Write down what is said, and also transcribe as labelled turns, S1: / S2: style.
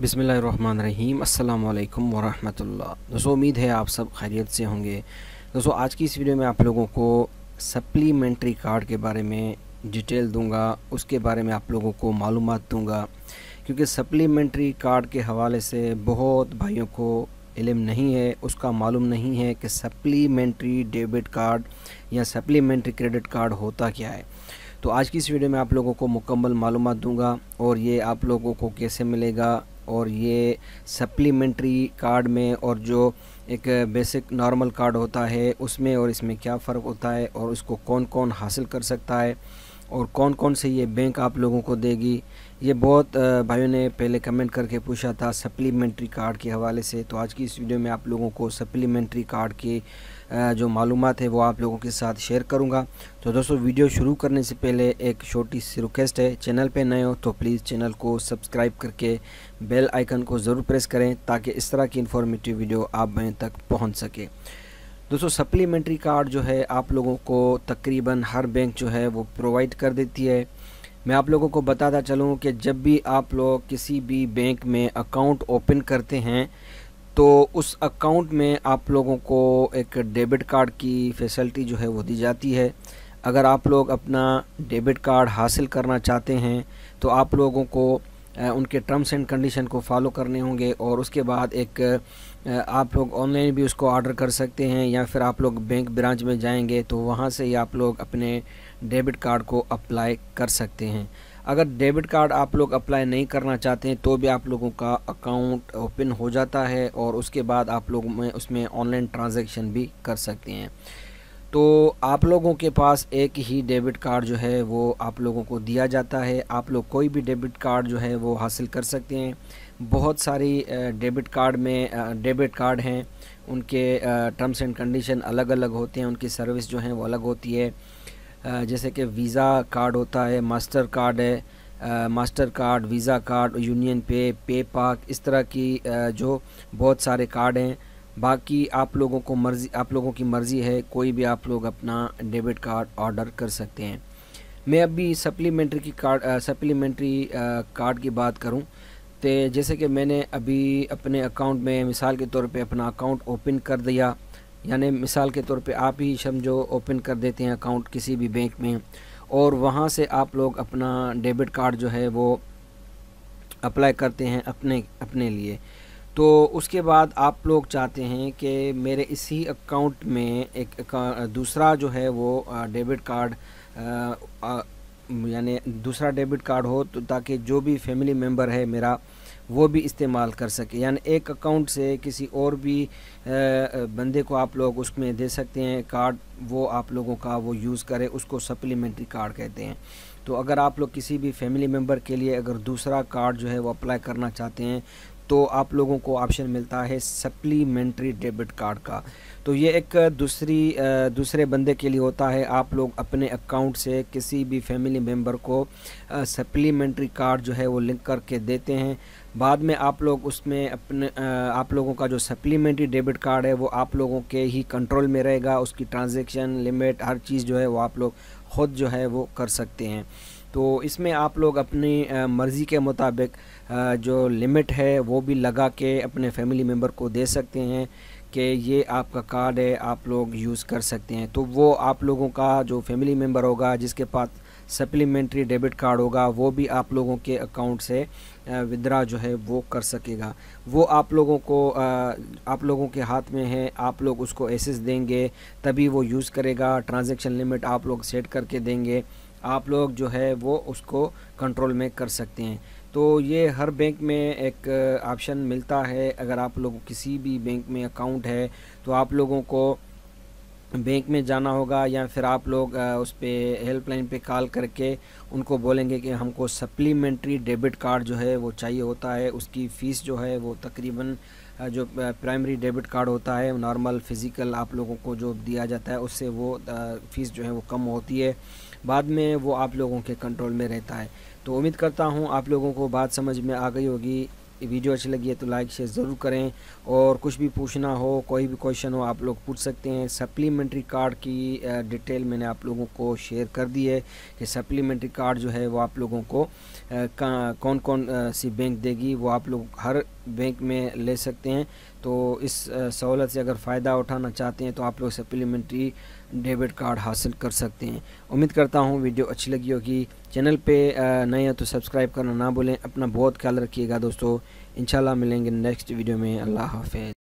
S1: बिसमीम अल्लाम वरहमल दोस्तों उम्मीद है आप सब खैरियत से होंगे दोस्तों आज की इस वीडियो में आप लोगों को सप्लीमेंट्री कार्ड के बारे में डिटेल दूंगा उसके बारे में आप लोगों को मालूम दूंगा क्योंकि सप्लीमेंट्री कार्ड के हवाले से बहुत भाइयों को इलम नहीं है उसका मालूम नहीं है कि सप्लीमेंट्री डेबिट कार्ड या सप्लीमेंट्री क्रेडिट कार्ड होता क्या है तो आज की इस वीडियो में आप लोगों को मुकम्मल मालूम दूंगा और ये आप लोगों को कैसे मिलेगा और ये सप्लीमेंट्री कार्ड में और जो एक बेसिक नॉर्मल कार्ड होता है उसमें और इसमें क्या फ़र्क होता है और उसको कौन कौन हासिल कर सकता है और कौन कौन से ये बैंक आप लोगों को देगी ये बहुत भाइयों ने पहले कमेंट करके पूछा था सप्लीमेंट्री कार्ड के हवाले से तो आज की इस वीडियो में आप लोगों को सप्लीमेंट्री कार्ड के जो मालूम है वो आप लोगों के साथ शेयर करूँगा तो दोस्तों वीडियो शुरू करने से पहले एक छोटी सी रिक्वेस्ट है चैनल पर नए हो तो प्लीज़ चैनल को सब्सक्राइब करके बेल आइकन को ज़रूर प्रेस करें ताकि इस तरह की इन्फॉर्मेटिव वीडियो आप बहुत तक पहुँच सके दोस्तों सप्लीमेंट्री कार्ड जो है आप लोगों को तकरीबन हर बैंक जो है वो प्रोवाइड कर देती है मैं आप लोगों को बताता चलूँ कि जब भी आप लोग किसी भी बैंक में अकाउंट ओपन करते हैं तो उस अकाउंट में आप लोगों को एक डेबिट कार्ड की फैसिलिटी जो है वो दी जाती है अगर आप लोग अपना डेबिट कार्ड हासिल करना चाहते हैं तो आप लोगों को उनके टर्म्स एंड कंडीशन को फॉलो करने होंगे और उसके बाद एक आप लोग ऑनलाइन भी उसको ऑर्डर कर सकते हैं या फिर आप लोग बैंक ब्रांच में जाएंगे तो वहाँ से ही आप लोग अपने डेबिट कार्ड को अप्लाई कर सकते हैं अगर डेबिट कार्ड आप लोग अप्लाई नहीं करना चाहते हैं तो भी आप लोगों का अकाउंट ओपन हो जाता है और उसके बाद आप लोग में उसमें ऑनलाइन ट्रांजेक्शन भी कर सकते हैं तो आप लोगों के पास एक ही डेबिट कार्ड जो है वो आप लोगों को दिया जाता है आप लोग कोई भी डेबिट कार्ड जो है वो हासिल कर सकते हैं बहुत सारी डेबिट कार्ड में डेबिट कार्ड हैं उनके टर्म्स एंड कंडीशन अलग अलग होते हैं उनकी सर्विस जो है वो अलग होती है जैसे कि वीज़ा कार्ड होता है मास्टर कार्ड है Mastercard Visa card UnionPay पे पाक इस तरह की जो बहुत सारे कार्ड हैं बाकी आप लोगों को मर्ज़ी आप लोगों की मर्ज़ी है कोई भी आप लोग अपना डेबिट कार्ड ऑर्डर कर सकते हैं मैं अभी सप्लीमेंट्री की कार्ड सप्लीमेंट्री कार्ड की बात करूं तो जैसे कि मैंने अभी अपने अकाउंट में मिसाल के तौर पे अपना अकाउंट ओपन कर दिया यानी मिसाल के तौर पे आप ही समझो ओपन कर देते हैं अकाउंट किसी भी बैंक में और वहाँ से आप लोग अपना डेबिट कार्ड जो है वो अप्लाई करते हैं अपने अपने लिए तो उसके बाद आप लोग चाहते हैं कि मेरे इसी अकाउंट में एक, दूसरा जो है वो डेबिट कार्ड यानी दूसरा डेबिट कार्ड हो तो ताकि जो भी फैमिली मेम्बर है मेरा वो भी इस्तेमाल कर सके यानी एक अकाउंट से किसी और भी बंदे को आप लोग उसमें दे सकते हैं कार्ड वो आप लोगों का वो यूज़ करें उसको सप्लीमेंट्री कार्ड कहते हैं तो अगर आप लोग किसी भी फैमिली मेम्बर के लिए अगर दूसरा कार्ड जो है वो अप्लाई करना चाहते हैं तो आप लोगों को ऑप्शन मिलता है सप्लीमेंट्री डेबिट कार्ड का तो ये एक दूसरी दूसरे बंदे के लिए होता है आप लोग अपने अकाउंट से किसी भी फैमिली मेंबर को सप्लीमेंट्री कार्ड जो है वो लिंक करके देते हैं बाद में आप लोग उसमें अपने आप लोगों का जो सप्लीमेंट्री डेबिट कार्ड है वो आप लोगों के ही कंट्रोल में रहेगा उसकी ट्रांजेक्शन लिमिट हर चीज़ जो है वो आप लोग खुद जो है वो कर सकते हैं तो इसमें आप लोग अपनी मर्ज़ी के मुताबिक जो लिमिट है वो भी लगा के अपने फैमिली मेम्बर को दे सकते हैं कि ये आपका कार्ड है आप लोग यूज़ कर सकते हैं तो वो आप लोगों का जो फैमिली मेम्बर होगा जिसके पास सप्लीमेंट्री डेबिट कार्ड होगा वो भी आप लोगों के अकाउंट से विद्रा जो है वो कर सकेगा वो आप लोगों को आप लोगों के हाथ में है आप लोग उसको एसेस देंगे तभी वो यूज़ करेगा ट्रांजैक्शन लिमिट आप लोग सेट करके देंगे आप लोग जो है वो उसको कंट्रोल में कर सकते हैं तो ये हर बैंक में एक ऑप्शन uh, मिलता है अगर आप लोग किसी भी बैंक में अकाउंट है तो आप लोगों को बैंक में जाना होगा या फिर आप लोग उस पर हेल्पलाइन पे कॉल करके उनको बोलेंगे कि हमको सप्लीमेंट्री डेबिट कार्ड जो है वो चाहिए होता है उसकी फ़ीस जो है वो तकरीबन जो प्राइमरी डेबिट कार्ड होता है नॉर्मल फिज़िकल आप लोगों को जो दिया जाता है उससे वो फ़ीस जो है वो कम होती है बाद में वो आप लोगों के कंट्रोल में रहता है तो उम्मीद करता हूँ आप लोगों को बात समझ में आ गई होगी वीडियो अच्छी लगी है तो लाइक शेयर ज़रूर करें और कुछ भी पूछना हो कोई भी क्वेश्चन हो आप लोग पूछ सकते हैं सप्लीमेंट्री कार्ड की डिटेल मैंने आप लोगों को शेयर कर दी है कि सप्लीमेंट्री कार्ड जो है वो आप लोगों को कौन कौन सी बैंक देगी वो आप लोग हर बैंक में ले सकते हैं तो इस सहूलत से अगर फ़ायदा उठाना चाहते हैं तो आप लोग सप्लीमेंट्री डेबिट कार्ड हासिल कर सकते हैं उम्मीद करता हूँ वीडियो अच्छी लगी होगी चैनल पे नए हैं तो सब्सक्राइब करना ना भूलें अपना बहुत ख्याल रखिएगा दोस्तों इंशाल्लाह मिलेंगे नेक्स्ट वीडियो में अल्लाह हाफिज़